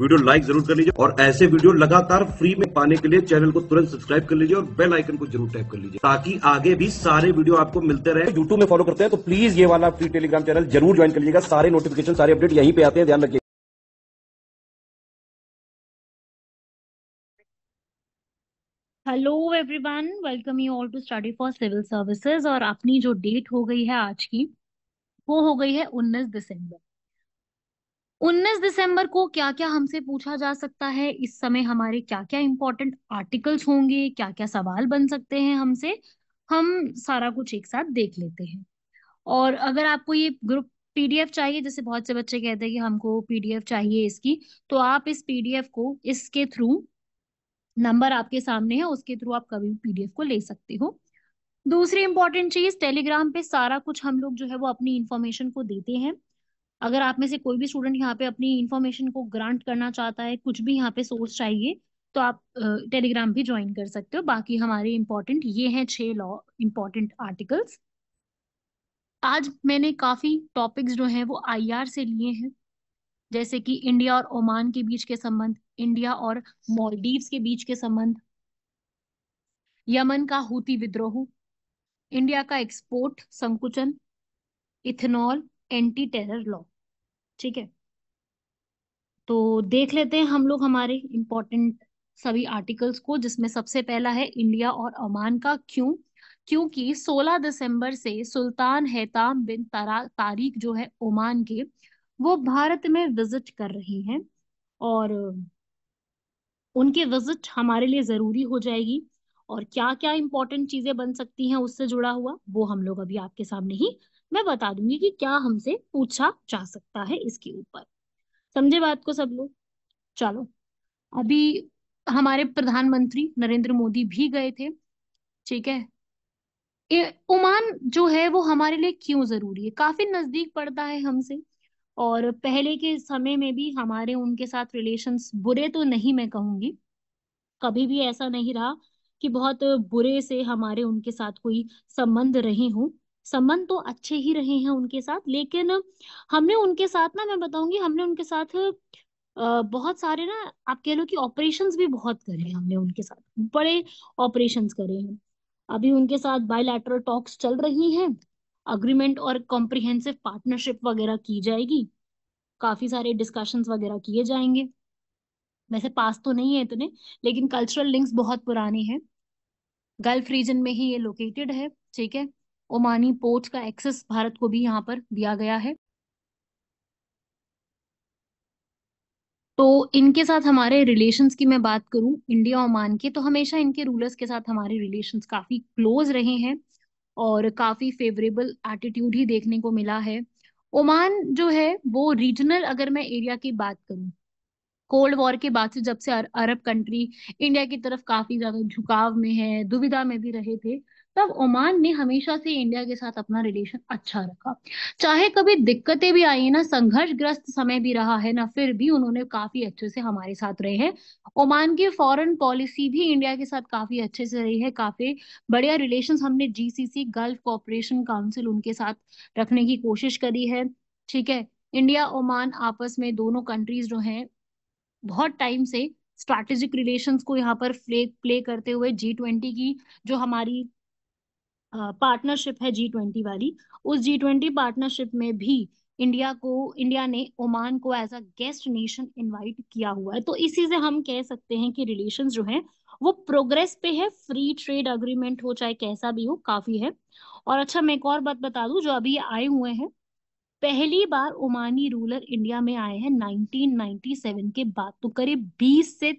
video like जरूर कर लीजिए और ऐसे वीडियो लगातार फ्री में पाने के लिए चैनल को तुरंत सब्सक्राइब कर लीजिए और बेल आइकन को जरूर टैप कर लीजिए ताकि आगे भी सारे वीडियो आपको मिलते रहे यूट्यूब में फॉलो करते हैं तो प्लीज ये वाला फ्री टेलीग्राम चैनल जरूर ज्वाइन कर लीजिएगा सारे नोटिफिकेशन सारे अपडेट यहीं पे आते हैं ध्यान रखिए hello everyone welcome you all to study for civil services और अपनी जो डेट हो गई है आज की वो हो गई है 19 दिसंबर उन्नीस दिसंबर को क्या क्या हमसे पूछा जा सकता है इस समय हमारे क्या क्या इंपॉर्टेंट आर्टिकल्स होंगे क्या क्या सवाल बन सकते हैं हमसे हम सारा कुछ एक साथ देख लेते हैं और अगर आपको ये ग्रुप पीडीएफ चाहिए जैसे बहुत से बच्चे कहते हैं कि हमको पीडीएफ चाहिए इसकी तो आप इस पीडीएफ को इसके थ्रू नंबर आपके सामने है उसके थ्रू आप कभी भी पीडीएफ को ले सकते हो दूसरी इंपॉर्टेंट चीज टेलीग्राम पे सारा कुछ हम लोग जो है वो अपनी इंफॉर्मेशन को देते हैं अगर आप में से कोई भी स्टूडेंट यहाँ पे अपनी इन्फॉर्मेशन को ग्रांट करना चाहता है कुछ भी यहाँ पे सोर्स चाहिए तो आप टेलीग्राम भी ज्वाइन कर सकते हो बाकी हमारे इम्पोर्टेंट ये हैं छह लॉ इम्पोर्टेंट आर्टिकल्स आज मैंने काफी टॉपिक्स जो हैं वो आईआर से लिए हैं जैसे कि इंडिया और ओमान के बीच के संबंध इंडिया और मॉलडीव के बीच के संबंध यमन का हूती विद्रोह इंडिया का एक्सपोर्ट संकुचन इथेनॉल एंटी टेरर लॉ ठीक है तो देख लेते हैं हम लोग हमारे इंपॉर्टेंट सभी आर्टिकल्स को जिसमें सबसे पहला है इंडिया और ओमान का क्यों क्योंकि 16 दिसंबर से सुल्तान हैताम बिन तारिक जो है ओमान के वो भारत में विजिट कर रहे हैं और उनके विजिट हमारे लिए जरूरी हो जाएगी और क्या क्या इंपॉर्टेंट चीजें बन सकती हैं उससे जुड़ा हुआ वो हम लोग अभी आपके सामने ही मैं बता दूंगी कि क्या हमसे पूछा जा सकता है इसके ऊपर समझे बात को सब लोग चलो अभी हमारे प्रधानमंत्री नरेंद्र मोदी भी गए थे ठीक है ओमान जो है वो हमारे लिए क्यों जरूरी है काफी नजदीक पड़ता है हमसे और पहले के समय में भी हमारे उनके साथ रिलेशंस बुरे तो नहीं मैं कहूंगी कभी भी ऐसा नहीं रहा कि बहुत बुरे से हमारे उनके साथ कोई संबंध रहे हों संबंध तो अच्छे ही रहे हैं उनके साथ लेकिन हमने उनके साथ ना मैं बताऊंगी हमने उनके साथ बहुत सारे ना आप कह लो कि ऑपरेशन भी बहुत करे हैं हमने उनके साथ बड़े ऑपरेशन करे हैं अभी उनके साथ बायोलैटरल टॉक्स चल रही हैं अग्रीमेंट और कॉम्प्रिहेंसिव पार्टनरशिप वगैरह की जाएगी काफी सारे डिस्कशंस वगैरह किए जाएंगे वैसे पास तो नहीं है इतने लेकिन कल्चरल लिंक्स बहुत पुराने हैं गल्फ रीजन में ही ये लोकेटेड है ठीक है ओमानी पोर्ट का एक्सेस भारत को भी यहाँ पर दिया गया है तो इनके साथ हमारे रिलेशंस की मैं बात करूं इंडिया ओमान के तो हमेशा इनके रूलर्स के साथ हमारे रिलेशंस काफी क्लोज रहे हैं और काफी फेवरेबल एटीट्यूड ही देखने को मिला है ओमान जो है वो रीजनल अगर मैं एरिया की बात करूं कोल्ड वॉर के बाद से जब से अरब कंट्री इंडिया की तरफ काफी ज्यादा झुकाव में है दुविधा में भी रहे थे तब ओमान ने हमेशा से इंडिया के साथ अपना रिलेशन अच्छा रखा चाहे कभी दिक्कतें भी आई ना संघर्षग्रस्त समय भी रहा है ना फिर भी उन्होंने काफी अच्छे से हमारे साथ रहे हैं ओमान की फॉरेन पॉलिसी भी इंडिया के साथ काफी अच्छे से रही है काफी बढ़िया रिलेशन हमने जीसीसी गल्फ कॉपरेशन काउंसिल उनके साथ रखने की कोशिश करी है ठीक है इंडिया ओमान आपस में दोनों कंट्रीज जो हैं बहुत टाइम से स्ट्रैटेजिक रिलेशंस को यहाँ पर फ्लेग प्ले करते हुए जी ट्वेंटी की जो हमारी पार्टनरशिप है जी ट्वेंटी वाली उस जी ट्वेंटी पार्टनरशिप में भी इंडिया को इंडिया ने ओमान को as a guest nation invite किया हुआ है तो इसी से हम कह सकते हैं कि रिलेशन जो है वो प्रोग्रेस पे है फ्री ट्रेड अग्रीमेंट हो चाहे कैसा भी हो काफी है और अच्छा मैं एक और बात बता दू जो अभी आए हुए हैं पहली बार ओमानी रूलर इंडिया में आए हैं 1997 के बाद तो करीब 20 से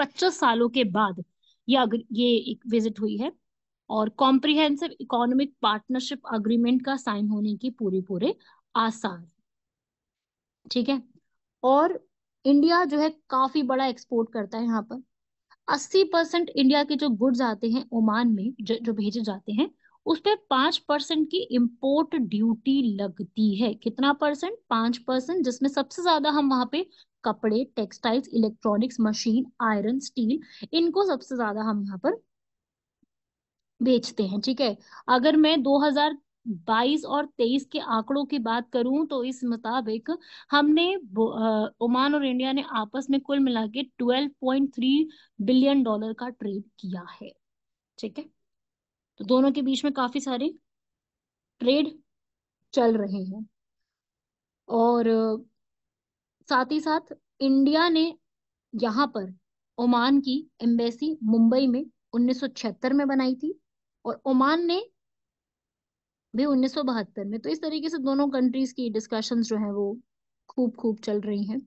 25 सालों के बाद ये ये एक विजिट हुई है और कॉम्प्रिहेंसिव इकोनॉमिक पार्टनरशिप अग्रीमेंट का साइन होने की पूरी पूरे आसार ठीक है और इंडिया जो है काफी बड़ा एक्सपोर्ट करता है यहाँ पर 80 परसेंट इंडिया के जो गुड्स आते हैं ओमान में जो, जो भेजे जाते हैं उस पर पांच परसेंट की इम्पोर्ट ड्यूटी लगती है कितना परसेंट पांच परसेंट जिसमें सबसे ज्यादा हम वहां पे कपड़े textiles electronics machine iron steel इनको सबसे ज्यादा हम यहाँ पर बेचते हैं ठीक है अगर मैं 2022 और 23 के आंकड़ों की बात करूं तो इस मुताबिक हमने ओमान और इंडिया ने आपस में कुल मिला के ट्वेल्व बिलियन डॉलर का ट्रेड किया है ठीक है तो दोनों के बीच में काफी सारे ट्रेड चल रहे हैं और साथ ही साथ इंडिया ने यहाँ पर ओमान की एम्बेसी मुंबई में 1976 में बनाई थी और ओमान ने भी उन्नीस में तो इस तरीके से दोनों कंट्रीज की डिस्कशन जो है वो खूब खूब चल रही हैं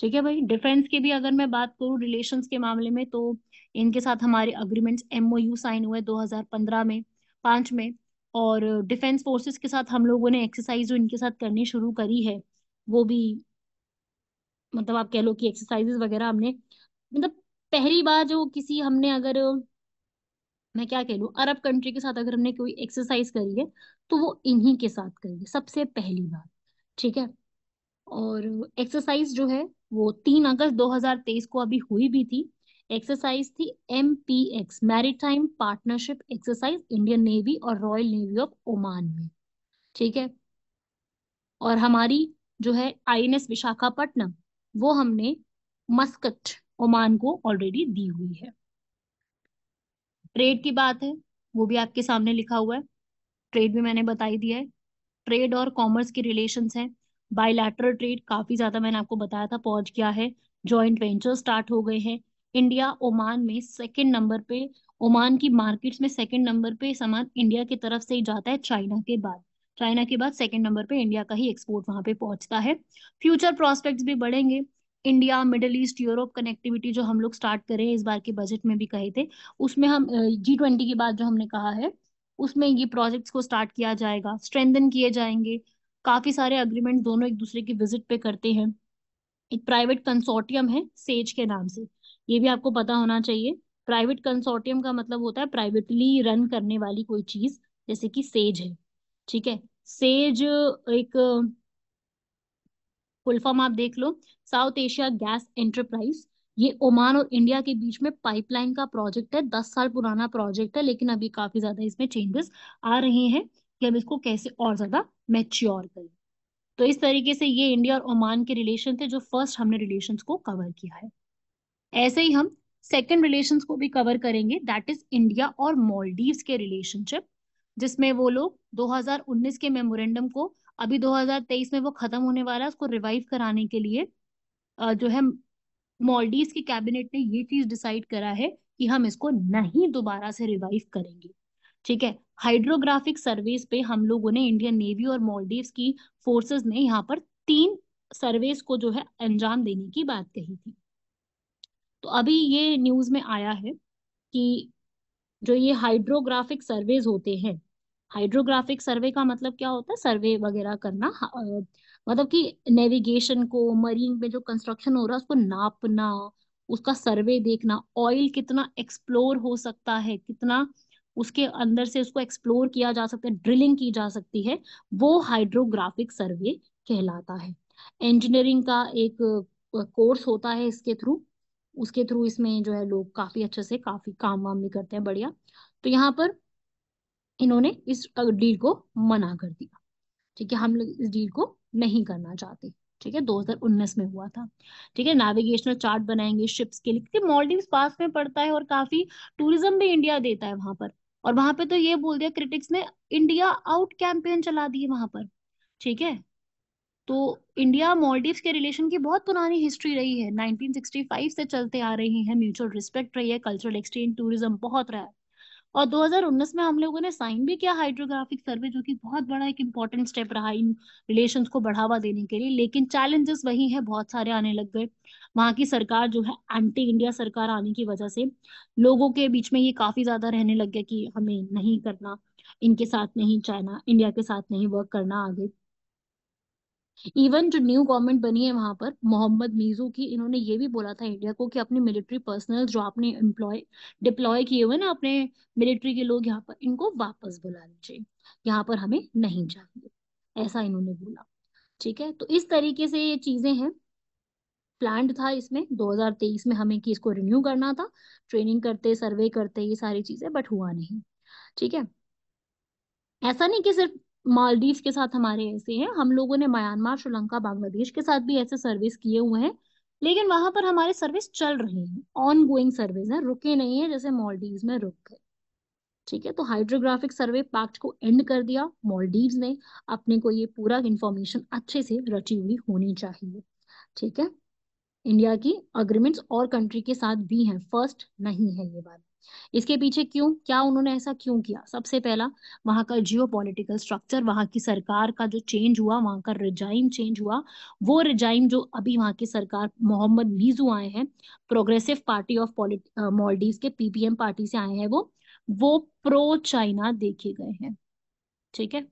ठीक है भाई डिफेंस की भी अगर मैं बात करूँ रिलेशन के मामले में तो इनके साथ हमारे अग्रीमेंट्स एमओयू साइन हुए 2015 में पांच में और डिफेंस फोर्सेस के साथ हम लोगों ने एक्सरसाइज जो इनके साथ करनी शुरू करी है वो भी मतलब आप कह लो कि एक्सरसाइजेस वगैरह हमने मतलब पहली बार जो किसी हमने अगर मैं क्या कह लूँ अरब कंट्री के साथ अगर हमने कोई एक्सरसाइज करी है तो वो इन्हीं के साथ करेंगे सबसे पहली बार ठीक है और एक्सरसाइज जो है वो तीन अगस्त 2023 को अभी हुई भी थी एक्सरसाइज थी M P X maritime partnership exercise Indian navy और रॉयल नेवी ऑफ ओमान में ठीक है और हमारी जो है आई एन एस विशाखापट्टनम वो हमने मस्कट ओमान को ऑलरेडी दी हुई है ट्रेड की बात है वो भी आपके सामने लिखा हुआ है ट्रेड भी मैंने बताई दिया है ट्रेड और कॉमर्स के रिलेशन है बायोलैटरल ट्रेड काफी ज्यादा मैंने आपको बताया था पहुंच गया है ज्वाइंट वेंचर स्टार्ट हो गए हैं इंडिया ओमान में सेकंड नंबर पे ओमान की मार्केट्स में सेकंड नंबर पे सामान इंडिया की तरफ से ही जाता है चाइना के बाद चाइना के बाद सेकंड नंबर पे इंडिया का ही एक्सपोर्ट वहां पे पहुंचता है फ्यूचर प्रोस्पेक्ट्स भी बढ़ेंगे India middle east Europe connectivity जो हम लोग स्टार्ट करे इस बार के बजट में भी कहे थे उसमें हम जी ट्वेंटी की बात जो हमने कहा है उसमें ये प्रोजेक्ट्स को स्टार्ट किया जाएगा स्ट्रेंथन किए जाएंगे काफी सारे अग्रीमेंट दोनों एक दूसरे की विजिट पे करते हैं एक प्राइवेट कंसोर्टियम है सेज के नाम से ये भी आपको पता होना चाहिए प्राइवेट कंसोर्टियम का मतलब होता है प्राइवेटली रन करने वाली कोई चीज जैसे कि सेज है ठीक है सेज एक फुल फॉर्म आप देख लो साउथ एशिया गैस एंटरप्राइज ये ओमान और इंडिया के बीच में पाइपलाइन का प्रोजेक्ट है दस साल पुराना प्रोजेक्ट है लेकिन अभी काफी ज्यादा इसमें चेंजेस आ रहे हैं कि हम इसको कैसे और ज्यादा मैच्योर करें तो इस तरीके से ये इंडिया और ओमान के रिलेशन थे जो फर्स्ट हमने रिलेशन को कवर किया है ऐसे ही हम सेकेंड रिलेशन को भी कवर करेंगे दैट इज इंडिया और मॉलडीव के रिलेशनशिप जिसमें वो लोग 2019 के मेमोरेंडम को अभी 2023 में वो खत्म होने वाला है उसको रिवाइव कराने के लिए जो है मॉल्डीज की कैबिनेट ने ये चीज डिसाइड करा है कि हम इसको नहीं दोबारा से रिवाइव करेंगे ठीक है हाइड्रोग्राफिक सर्वेस पे हम लोगों ने इंडियन नेवी और मॉलडीव की फोर्सेस ने यहाँ पर तीन सर्वेस को जो है अंजाम देने की बात कही थी तो अभी ये न्यूज में आया है कि जो ये हाइड्रोग्राफिक सर्वेज होते हैं हाइड्रोग्राफिक सर्वे का मतलब क्या होता है सर्वे वगैरह करना मतलब कि नेविगेशन को मरीन में जो कंस्ट्रक्शन हो रहा है उसको नापना उसका सर्वे देखना ऑयल कितना एक्सप्लोर हो सकता है कितना उसके अंदर से उसको एक्सप्लोर किया जा सकता है ड्रिलिंग की जा सकती है वो हाइड्रोग्राफिक सर्वे कहलाता है इंजीनियरिंग का एक कोर्स होता है इसके थ्रू उसके थ्रू इसमें जो है लोग काफी अच्छे से काफी काम वाम भी करते हैं बढ़िया तो यहाँ पर इन्होंने इस डील को मना कर दिया ठीक है हम लोग इस डील को नहीं करना चाहते ठीक है 2019 में हुआ था ठीक है नेविगेशनल चार्ट बनाएंगे शिप्स के लिए मॉलडीव पास में पड़ता है और काफी टूरिज्म भी इंडिया देता है वहां पर और वहां पे तो ये बोल दिया क्रिटिक्स ने इंडिया आउट कैंपेन चला दी वहां पर ठीक है तो इंडिया मॉलडीव के रिलेशन की बहुत पुरानी हिस्ट्री रही है 1965 से चलते आ रही है म्यूचुअल रिस्पेक्ट रही है कल्चरल एक्सचेंज टूरिज्म बहुत रहा है और 2019 में हम लोगों ने साइन भी किया हाइड्रोग्राफिक सर्वे जो कि बहुत बड़ा एक इम्पोर्टेंट स्टेप रहा इन रिलेशंस को बढ़ावा देने के लिए लेकिन चैलेंजेस वही है बहुत सारे आने लग गए वहां की सरकार जो है एंटी इंडिया सरकार आने की वजह से लोगों के बीच में ये काफी ज्यादा रहने लग गया कि हमें नहीं करना इनके साथ नहीं चाइना इंडिया के साथ नहीं वर्क करना आगे इवन जो न्यू गवर्नमेंट बनी है वहां पर मोहम्मद मीजू की इन्होंने ये भी बोला था इंडिया को कि अपने मिलिट्री पर्सनल जो आपने एम्प्लॉय डिप्लॉय किए हुए ना अपने मिलिट्री के लोग यहाँ पर इनको वापस बुला लीजिए यहाँ पर हमें नहीं चाहिए ऐसा इन्होंने बोला ठीक है तो इस तरीके से ये चीजें हैं प्लान था इसमें 2023 में हमें कि इसको रिन्यू करना था ट्रेनिंग करते सर्वे करते ये सारी चीजें बट हुआ नहीं ठीक है ऐसा नहीं कि सिर्फ मालदीव के साथ हमारे ऐसे हैं हम लोगों ने म्यांमार श्रीलंका बांग्लादेश के साथ भी ऐसे सर्विस किए हुए हैं लेकिन वहां पर हमारे सर्विस चल रहे हैं ऑन गोइंग सर्विस है रुके नहीं है जैसे मॉलडीव में रुक गए ठीक है तो हाइड्रोग्राफिक सर्वे पैक्ट को एंड कर दिया मॉलडीव ने अपने को ये पूरा इंफॉर्मेशन अच्छे से रची हुई होनी चाहिए ठीक है इंडिया की अग्रीमेंट्स और कंट्री के साथ भी हैं फर्स्ट नहीं है ये बात इसके पीछे क्यों क्या उन्होंने ऐसा क्यों किया सबसे पहला वहां का जियो पोलिटिकल स्ट्रक्चर वहां की सरकार का जो चेंज हुआ वहां का रिजाइम चेंज हुआ वो रिजाइम जो अभी वहां की सरकार मोहम्मद मीजू आए हैं प्रोग्रेसिव पार्टी ऑफ मॉलडीव के पीपीएम पार्टी से आए हैं वो वो प्रो चाइना देखे गए हैं ठीक है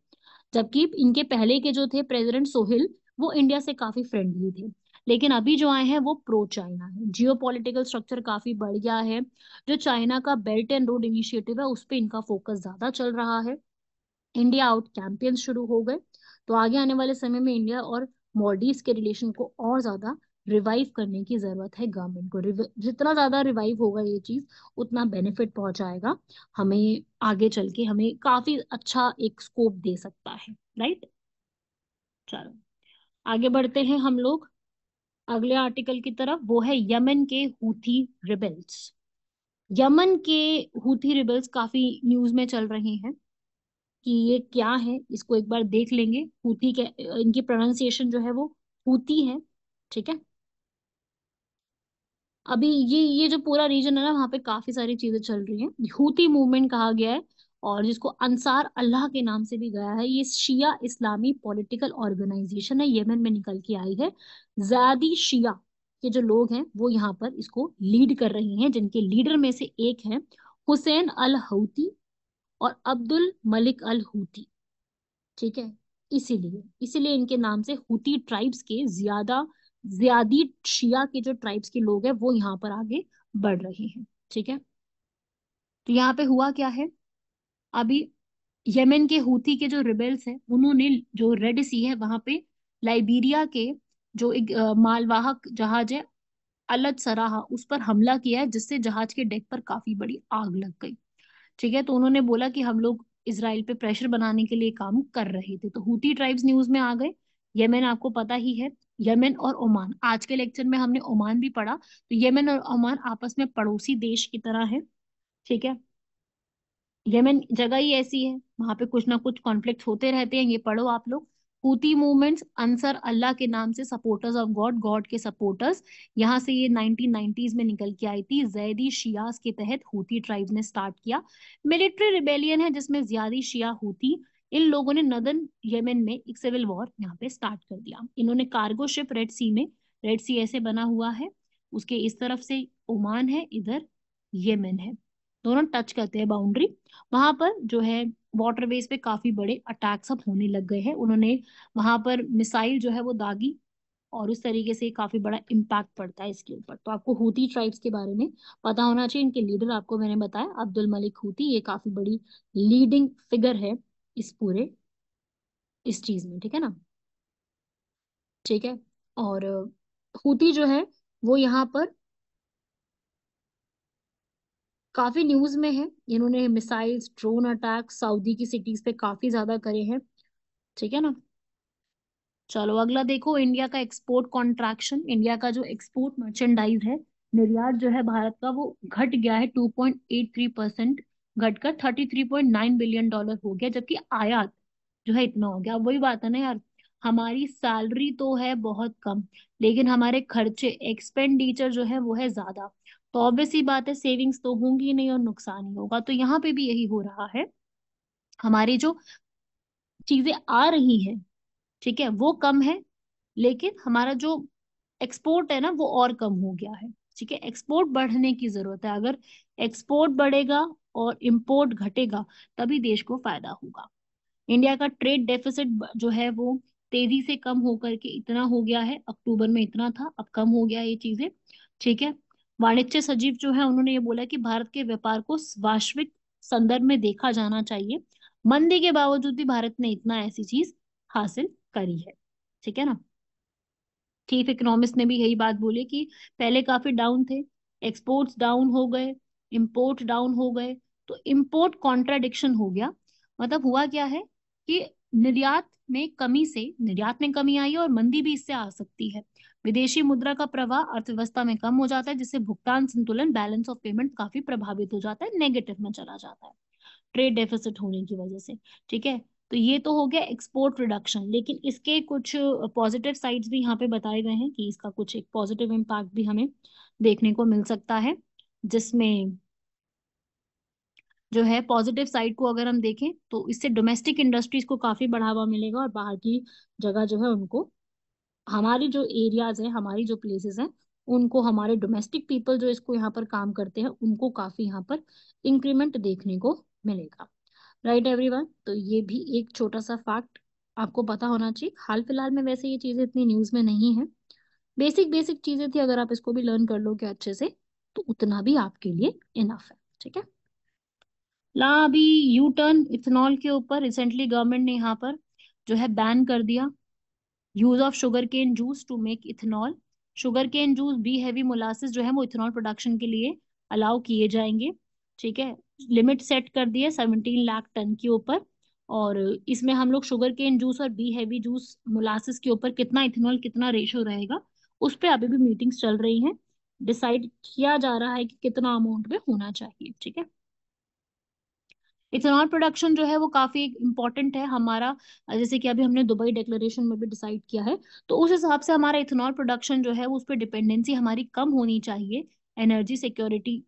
जबकि इनके पहले के जो थे प्रेसिडेंट सोहिल वो इंडिया से काफी फ्रेंडली थे लेकिन अभी जो आए हैं वो प्रो चाइना है जियो पोलिटिकल स्ट्रक्चर काफी बढ़ गया है जो चाइना का बेल्ट एंड रोड इनिशिएटिव है उस पर इनका फोकस ज्यादा चल रहा है इंडिया आउट कैंपेन शुरू हो गए तो आगे आने वाले समय में इंडिया और मॉडीज के रिलेशन को और ज्यादा रिवाइव करने की जरूरत है गवर्नमेंट को जितना ज्यादा रिवाइव होगा ये चीज उतना बेनिफिट पहुंचाएगा हमें आगे चल के हमें काफी अच्छा एक स्कोप दे सकता है राइट चलो आगे बढ़ते हैं हम लोग अगले आर्टिकल की तरफ वो है यमन के हूथी रिबेल्स यमन के हूथी रिबेल्स काफी न्यूज में चल रहे हैं कि ये क्या है इसको एक बार देख लेंगे हूथी के इनकी प्रोनाउंसिएशन जो है वो हुथी है ठीक है अभी ये ये जो पूरा रीजन है ना वहां पे काफी सारी चीजें चल रही हैं हूती मूवमेंट कहा गया है और जिसको अंसार अल्लाह के नाम से भी गया है ये शिया इस्लामी पॉलिटिकल ऑर्गेनाइजेशन है येमन में निकल के आई है ज्यादी शिया के जो लोग हैं वो यहाँ पर इसको लीड कर रहे हैं जिनके लीडर में से एक है हुसैन अल हौती और अब्दुल मलिक अल हूती ठीक है इसीलिए इसीलिए इनके नाम से हूती ट्राइब्स के ज्यादा ज्यादी शिया के जो ट्राइब्स के लोग हैं वो यहाँ पर आगे बढ़ रहे हैं ठीक है तो यहाँ पे हुआ क्या है अभी यमन के हूती के जो रिबेल्स हैं उन्होंने जो रेड सी है वहां पे लाइबीरिया के जो एक मालवाहक जहाज है अलत सराहा उस पर हमला किया है जिससे जहाज के डेक पर काफी बड़ी आग लग गई ठीक है तो उन्होंने बोला कि हम लोग इसराइल पे प्रेशर बनाने के लिए काम कर रहे थे तो हूती ट्राइब्स न्यूज में आ गए यमन आपको पता ही है यमन और ओमान आज के लेक्चर में हमने ओमान भी पढ़ा तो यमन और ओमान आपस में पड़ोसी देश की तरह है ठीक है यमन जगह ही ऐसी है वहां पे कुछ ना कुछ कॉन्फ्लिक्ट होते रहते हैं ये पढ़ो आप लोग हूती मूवमेंट्स अंसर अल्लाह के नाम से सपोर्टर्स ऑफ गॉड गॉड के सपोर्टर्स यहाँ से ये 1990s में निकल के आई थी जैदी शियास के तहत हूती ट्राइब ने स्टार्ट किया मिलिट्री रिबेलियन है जिसमें ज्यादी शिया हूती इन लोगों ने नदन यमन में एक सिविल वॉर यहाँ पे स्टार्ट कर दिया इन्होंने कार्गो शिप रेड सी में रेड सी ऐसे बना हुआ है उसके इस तरफ से ओमान है इधर यमन है दोनों टच करते हैं बाउंड्री वहां पर जो है वाटरवेज पे काफी बड़े अटैक्स अब होने लग गए हैं उन्होंने वहां पर मिसाइल जो है वो दागी और उस तरीके से काफी बड़ा इम्पैक्ट पड़ता है इसके ऊपर तो आपको हूती ट्राइब्स के बारे में पता होना चाहिए इनके लीडर आपको मैंने बताया अब्दुल मलिक हूती ये काफी बड़ी लीडिंग फिगर है इस पूरे इस चीज में ठीक है ना ठीक है और हूती जो है वो यहाँ पर काफी न्यूज में है इन्होंने मिसाइल्स ड्रोन अटैक सऊदी की सिटीज पे काफी ज्यादा करे हैं ठीक है ना चलो अगला देखो इंडिया का एक्सपोर्ट कॉन्ट्रैक्शन इंडिया का जो एक्सपोर्ट मर्चेंडाइज है निर्यात जो है भारत का वो घट गया है 2.83 परसेंट घटकर 33.9 बिलियन डॉलर हो गया जबकि आयात जो है इतना हो गया अब वही बात है ना यार हमारी सैलरी तो है बहुत कम लेकिन हमारे खर्चे एक्सपेंडिचर जो है वो है ज्यादा तो ऑब्वियस ही बात है सेविंग्स तो होंगी ही नहीं और नुकसान ही होगा तो यहाँ पे भी यही हो रहा है हमारी जो चीजें आ रही हैं ठीक है वो कम है लेकिन हमारा जो एक्सपोर्ट है ना वो और कम हो गया है ठीक है एक्सपोर्ट बढ़ने की जरूरत है अगर एक्सपोर्ट बढ़ेगा और इम्पोर्ट घटेगा तभी देश को फायदा होगा इंडिया का ट्रेड डेफिसिट जो है वो तेजी से कम होकर के इतना हो गया है अक्टूबर में इतना था अब कम हो गया ये चीजें ठीक है वाणिज्य सचिव जो है उन्होंने ये बोला कि भारत के व्यापार को वैश्विक संदर्भ में देखा जाना चाहिए मंदी के बावजूद भी भारत ने इतना ऐसी चीज हासिल करी है ठीक है ना चीफ इकोनॉमिस्ट ने भी यही बात बोली कि पहले काफी डाउन थे एक्सपोर्ट्स डाउन हो गए इम्पोर्ट डाउन हो गए तो इम्पोर्ट कॉन्ट्राडिक्शन हो गया मतलब हुआ क्या है कि निर्यात में कमी से निर्यात में कमी आई और मंदी भी इससे आ सकती है विदेशी मुद्रा का प्रवाह अर्थव्यवस्था में कम हो जाता है जिससे भुगतान संतुलन बैलेंस ऑफ पेमेंट काफी प्रभावित हो जाता है नेगेटिव में चला जाता है ट्रेड डेफिसिट होने की वजह से ठीक है तो ये तो हो गया एक्सपोर्ट रिडक्शन लेकिन इसके कुछ पॉजिटिव साइड्स भी यहाँ पे बताए गए हैं कि इसका कुछ एक पॉजिटिव इम्पैक्ट भी हमें देखने को मिल सकता है जिसमें जो है पॉजिटिव साइड को अगर हम देखें तो इससे डोमेस्टिक इंडस्ट्रीज को काफी बढ़ावा मिलेगा और बाहर की जगह जो है उनको हमारी जो एरियाज हैं हमारी जो प्लेसेस हैं उनको हमारे डोमेस्टिक पीपल जो इसको यहाँ पर काम करते हैं उनको काफी यहाँ पर इंक्रीमेंट देखने को मिलेगा राइट right एवरीवन तो ये भी एक छोटा सा फैक्ट आपको पता होना चाहिए हाल फिलहाल में वैसे ये चीजें इतनी न्यूज में नहीं है बेसिक बेसिक चीजें थी अगर आप इसको भी लर्न कर लोगे अच्छे से तो उतना भी आपके लिए इनफ है ठीक है ला अभी यू टर्न इथेनॉल के ऊपर रिसेंटली गवर्नमेंट ने यहाँ पर जो है बैन कर दिया use of sugar cane juice to make ethanol sugar cane juice B heavy molasses जो है वो इथेनॉल प्रोडक्शन के लिए अलाउ किए जाएंगे ठीक है लिमिट सेट कर दी है सेवनटीन लाख टन के ऊपर और इसमें हम लोग शुगर केन जूस और बी हैवी जूस मोलासिस के ऊपर कितना इथेनॉल कितना रेशो रहेगा उस पर अभी भी मीटिंग्स चल रही हैं डिसाइड किया जा रहा है कि कितना अमाउंट में होना चाहिए ठीक है इथेनॉल प्रोडक्शन जो है वो काफी इंपॉर्टेंट है हमारा जैसे कि अभी हमने दुबई डिक्लेरेशन में भी डिसाइड किया है तो उस हिसाब से हमारा इथेनॉल प्रोडक्शन जो है उस पर डिपेंडेंसी हमारी कम होनी चाहिए एनर्जी सिक्योरिटी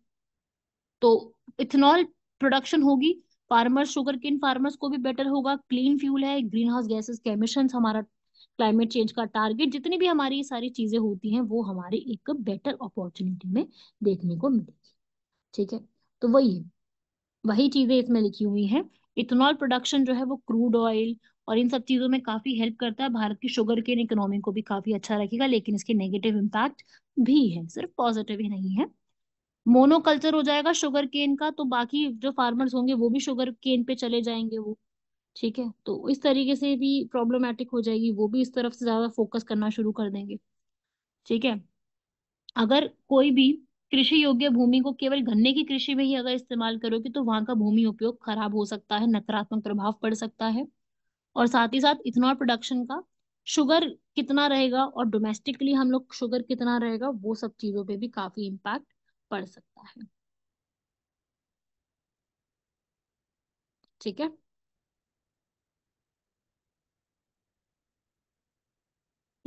तो इथेनॉल प्रोडक्शन होगी फार्मर्स शुगर किन फार्मर्स को भी बेटर होगा क्लीन फ्यूल है ग्रीन हाउस गैसेस के एमिशन हमारा क्लाइमेट चेंज का टारगेट जितनी भी हमारी ये सारी चीजें होती हैं वो हमारे एक बेटर अपॉर्चुनिटी में देखने को मिलेगी ठीक है तो वही है वही चीजें इसमें लिखी हुई हैं इथेनॉल प्रोडक्शन जो है वो क्रूड ऑयल और इन सब चीजों में काफी हेल्प करता है भारत की शुगर केन इकोनॉमी को भी काफी अच्छा रखेगा लेकिन इसके नेगेटिव इम्पैक्ट भी है सिर्फ पॉजिटिव ही नहीं है मोनोकल्चर हो जाएगा शुगर केन का तो बाकी जो फार्मर्स होंगे वो भी शुगर केन पे चले जाएंगे वो ठीक है तो इस तरीके से भी प्रॉब्लमेटिक हो जाएगी वो भी इस तरफ से ज्यादा फोकस करना शुरू कर देंगे ठीक है अगर कोई भी कृषि योग्य भूमि को केवल गन्ने की कृषि में ही अगर इस्तेमाल करोगे तो वहां का भूमि उपयोग खराब हो सकता है नकारात्मक प्रभाव पड़ सकता है और साथ ही साथ इथेनॉल प्रोडक्शन का शुगर कितना रहेगा और डोमेस्टिकली हम लोग शुगर कितना रहेगा वो सब चीजों पे भी काफी इम्पैक्ट पड़ सकता है ठीक है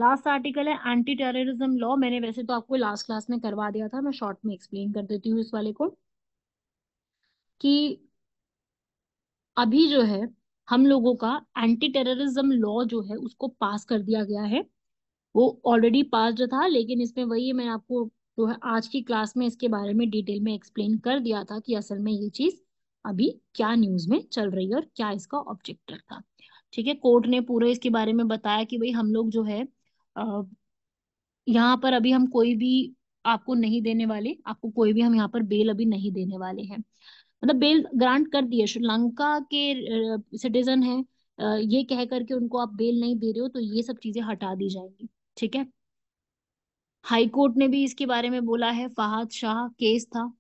लास्ट आर्टिकल है एंटी टेररिज्म लॉ मैंने वैसे तो आपको लास्ट क्लास में करवा दिया था मैं शॉर्ट में एक्सप्लेन कर देती हूँ इस वाले को कि अभी जो है हम लोगों का एंटी टेररिज्म लॉ जो है उसको पास कर दिया गया है वो ऑलरेडी पास था लेकिन इसमें वही मैं आपको जो है आज की क्लास में इसके बारे में डिटेल में एक्सप्लेन कर दिया था कि असल में ये चीज अभी क्या न्यूज में चल रही है और क्या इसका ऑब्जेक्टिव था ठीक है कोर्ट ने पूरे इसके बारे में बताया कि भाई हम लोग जो है यहाँ पर अभी हम कोई भी आपको नहीं देने वाले आपको कोई भी हम यहाँ पर बेल अभी नहीं देने वाले हैं मतलब बेल ग्रांट कर दिए श्रीलंका के सिटीजन है ये कह करके उनको आप बेल नहीं दे रहे हो तो ये सब चीजें हटा दी जाएंगी ठीक है हाई कोर्ट ने भी इसके बारे में बोला है फहाद शाह केस था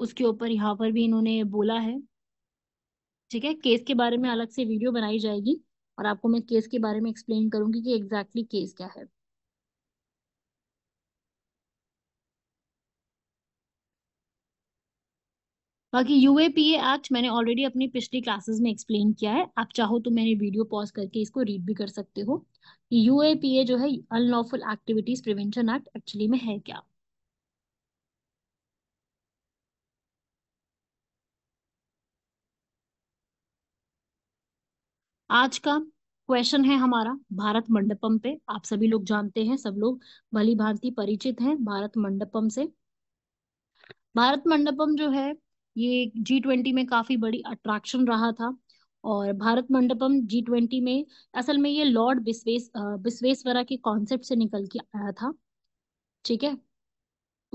उसके ऊपर यहाँ पर भी इन्होंने बोला है ठीक है केस के बारे में अलग से वीडियो बनाई जाएगी और आपको मैं केस के बारे में एक्सप्लेन करूंगी कि एग्जैक्टली exactly केस क्या है बाकी यूएपीए एक्ट मैंने ऑलरेडी अपनी पिछली क्लासेस में एक्सप्लेन किया है आप चाहो तो मैंने वीडियो पॉज करके इसको रीड भी कर सकते हो यूएपीए जो है unlawful activities prevention act actually में है क्या आज का क्वेश्चन है हमारा भारत मंडपम पे आप सभी लोग जानते हैं सब लोग भली भांति परिचित हैं भारत मंडपम से भारत मंडपम जो है ये जी ट्वेंटी में काफी बड़ी अट्रैक्शन रहा था और भारत मंडपम जी ट्वेंटी में असल में ये लॉर्ड बिस्वेस बिस्वेस्वरा के कॉन्सेप्ट से निकल के आया था ठीक है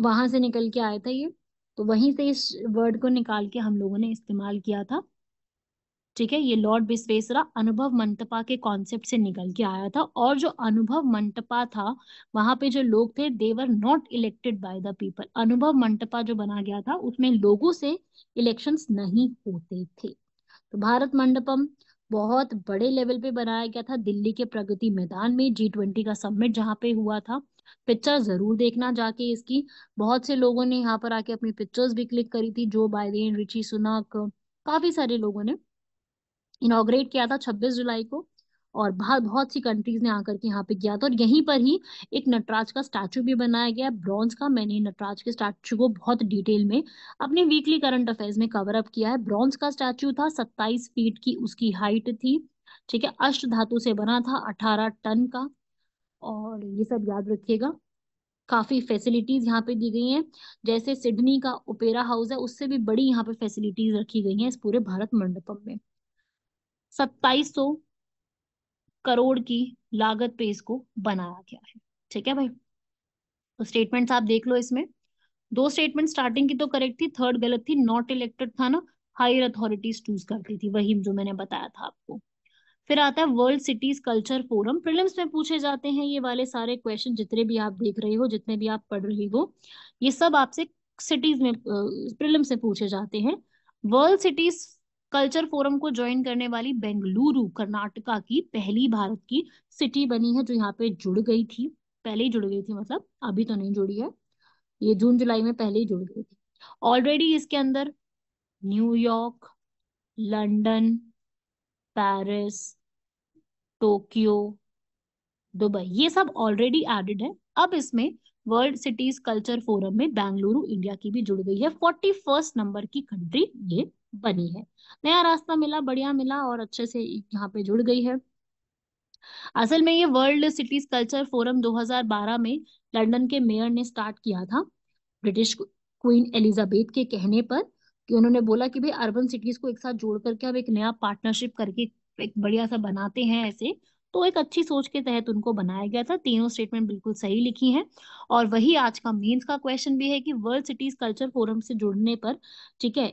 वहां से निकल के आया था ये तो वहीं से इस वर्ड को निकाल के हम लोगों ने इस्तेमाल किया था ठीक है ये लॉर्ड विश्वेश्वरा अनुभव मंटपा के कॉन्सेप्ट से निकल के आया था और जो अनुभव मंटपा था वहां पे जो लोग थे they were not elected by the people Anubhav Mantapa जो बना गया था उसमें लोगों से इलेक्शन नहीं होते थे तो भारत मंडपम बहुत बड़े लेवल पे बनाया गया था दिल्ली के प्रगति मैदान में जी ट्वेंटी का सबमिट जहाँ पे हुआ था पिक्चर जरूर देखना जाके इसकी बहुत से लोगों ने यहाँ पर आके अपनी पिक्चर्स भी क्लिक करी थी जो बाय रिची सुनाक काफी सारे लोगों ने इनाग्रेट किया था 26 जुलाई को और बहुत बहुत सी कंट्रीज ने आकर के यहाँ पे किया था और यहीं पर ही एक नटराज का स्टैचू भी बनाया गया ब्रॉन्ज का मैंने नटराज के स्टैचू को बहुत डिटेल में अपने वीकली करंट अफेयर्स में कवर अप किया है ब्रॉन्ज का स्टैचू था सत्ताईस फीट की उसकी हाइट थी ठीक है अष्ट धातु से बना था अठारह टन का और ये सब याद रखिएगा काफी फैसिलिटीज यहाँ पे दी गई हैं जैसे सिडनी का ओपेरा हाउस है उससे भी बड़ी यहाँ पे फैसिलिटीज रखी गई हैं इस पूरे भारत मंडपम में सत्ताईस सौ करोड़ की लागत पे इसको बनाया गया है ठीक है भाई तो स्टेटमेंट्स आप देख लो इसमें दो स्टेटमेंट स्टार्टिंग की तो करेक्ट थी थर्ड गलत थी नॉट इलेक्टेड था ना हायर अथॉरिटीज चूज करती थी वही जो मैंने बताया था आपको फिर आता है world cities culture forum prelims में पूछे जाते हैं ये वाले सारे क्वेश्चन जितने भी आप देख रहे हो जितने भी आप पढ़ रहे हो ये सब आपसे सिटीज में प्रिलिम्स में पूछे जाते हैं वर्ल्ड सिटीज कल्चर फोरम को ज्वाइन करने वाली बेंगलुरु कर्नाटका की पहली भारत की सिटी बनी है जो यहाँ पे जुड़ गई थी पहले ही जुड़ गई थी मतलब अभी तो नहीं जुड़ी है ये जून जुलाई में पहले ही जुड़ गई थी ऑलरेडी इसके अंदर New York London Paris Tokyo Dubai ये सब ऑलरेडी एडेड है अब इसमें वर्ल्ड सिटीज कल्चर फोरम में बेंगलुरु इंडिया की भी जुड़ गई है फोर्टी फर्स्ट नंबर की कंट्री ये बनी है नया रास्ता मिला बढ़िया मिला और अच्छे से यहाँ पे जुड़ गई है असल में ये वर्ल्ड सिटीज कल्चर फोरम 2012 में लंदन के मेयर ने स्टार्ट किया था ब्रिटिश क्वीन एलिजाबेथ के कहने पर कि उन्होंने बोला कि भाई अर्बन सिटीज को एक साथ जोड़ करके अब एक नया पार्टनरशिप करके एक बढ़िया सा बनाते हैं ऐसे तो एक अच्छी सोच के तहत उनको बनाया गया था तीनों स्टेटमेंट बिल्कुल सही लिखी हैं और वही आज का मेंस का क्वेश्चन भी है कि वर्ल्ड सिटीज कल्चर फोरम से जुड़ने पर ठीक है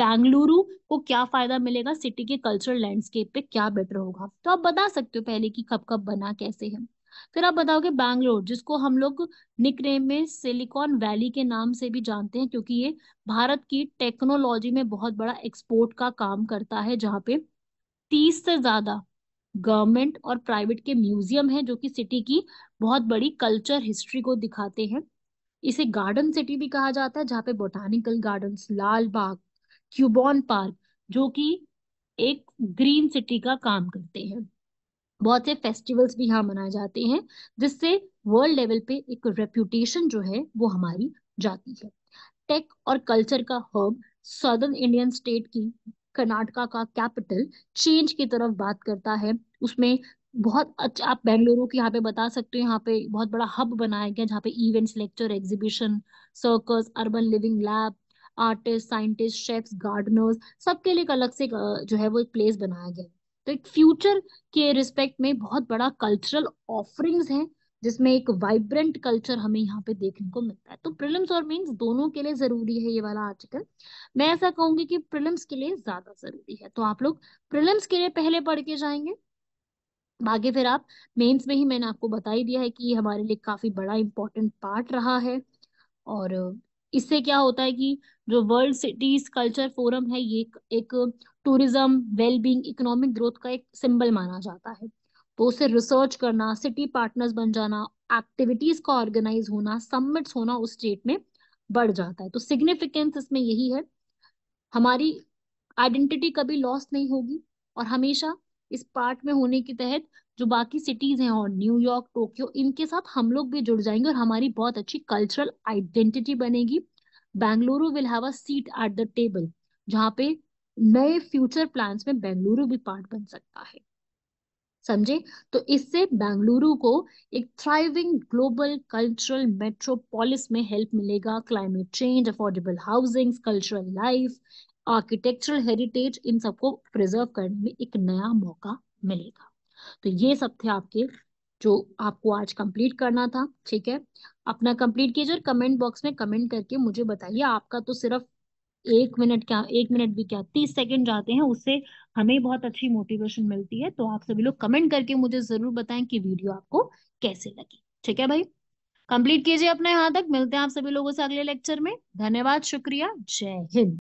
बेंगलुरु को क्या फायदा मिलेगा सिटी के कल्चरल लैंडस्केप पे क्या बेटर होगा तो आप बता सकते हो पहले की कब कब बना कैसे है फिर आप बताओगे बैंगलोर जिसको हम लोग निकनेम में सिलिकॉन वैली के नाम से भी जानते हैं क्योंकि ये भारत की टेक्नोलॉजी में बहुत बड़ा एक्सपोर्ट का काम करता है जहाँ पे तीस से ज्यादा गवर्नमेंट और प्राइवेट के म्यूजियम हैं जो कि सिटी की बहुत बड़ी कल्चर हिस्ट्री को दिखाते हैं इसे गार्डन सिटी भी कहा जाता है जहाँ पे botanical garden Lal Bagh Cubbon park जो कि एक ग्रीन सिटी का काम करते हैं बहुत से फेस्टिवल्स भी यहाँ मनाए जाते हैं जिससे वर्ल्ड लेवल पे एक रेप्यूटेशन जो है वो हमारी जाती है टेक और कल्चर का हब सदर्न इंडियन स्टेट की कर्नाटका का कैपिटल चेंज की तरफ बात करता है उसमें बहुत अच्छा आप बेंगलुरु के यहाँ पे बता सकते हो यहाँ पे बहुत बड़ा हब बनाया गया जहाँ पे events lecture exhibition circus urban living lab artist scientist chefs gardeners सबके लिए एक अलग से जो है वो एक प्लेस बनाया गया तो एक फ्यूचर के रिस्पेक्ट में बहुत बड़ा कल्चरल ऑफरिंग्स हैं जिसमें एक वाइब्रेंट कल्चर हमें यहाँ पे देखने को मिलता है तो प्रिलिम्स और मेंस दोनों के लिए जरूरी है ये वाला आर्टिकल मैं ऐसा कहूंगी कि प्रिलिम्स के लिए ज्यादा जरूरी है तो आप लोग प्रिलिम्स के लिए पहले पढ़ के जाएंगे बाकी फिर आप मेंस में ही मैंने आपको बता ही दिया है कि ये हमारे लिए काफी बड़ा इंपॉर्टेंट पार्ट रहा है और इससे क्या होता है कि जो वर्ल्ड सिटीज कल्चर फोरम है ये एक टूरिज्म वेलबींग इकोनॉमिक ग्रोथ का एक सिंबल माना जाता है तो उससे रिसर्च करना सिटी पार्टनर्स बन जाना एक्टिविटीज का ऑर्गेनाइज होना सबमिट्स होना उस स्टेट में बढ़ जाता है तो सिग्निफिकेंस इसमें यही है हमारी आइडेंटिटी कभी लॉस नहीं होगी और हमेशा इस पार्ट में होने के तहत जो बाकी सिटीज हैं और न्यूयॉर्क टोक्यो इनके साथ हम लोग भी जुड़ जाएंगे और हमारी बहुत अच्छी कल्चरल आइडेंटिटी बनेगी Bengaluru will have a seat at the table जहाँ पे नए फ्यूचर प्लान्स में बेंगलुरु भी पार्ट बन सकता है समझे तो इससे बेंगलुरु को एक थ्राइविंग ग्लोबल कल्चरल मेट्रोपोलिस में हेल्प मिलेगा climate change affordable housing cultural life architectural heritage इन सबको प्रिजर्व करने में एक नया मौका मिलेगा तो ये सब थे आपके जो आपको आज कंप्लीट करना था ठीक है अपना कंप्लीट कीजिए और कमेंट बॉक्स में कमेंट करके मुझे बताइए आपका तो सिर्फ एक मिनट क्या एक मिनट भी क्या तीस सेकंड जाते हैं उससे हमें बहुत अच्छी मोटिवेशन मिलती है तो आप सभी लोग कमेंट करके मुझे जरूर बताएं कि वीडियो आपको कैसे लगी ठीक है भाई कंप्लीट कीजिए अपने यहाँ तक मिलते हैं आप सभी लोगों से अगले लेक्चर में धन्यवाद शुक्रिया जय हिंद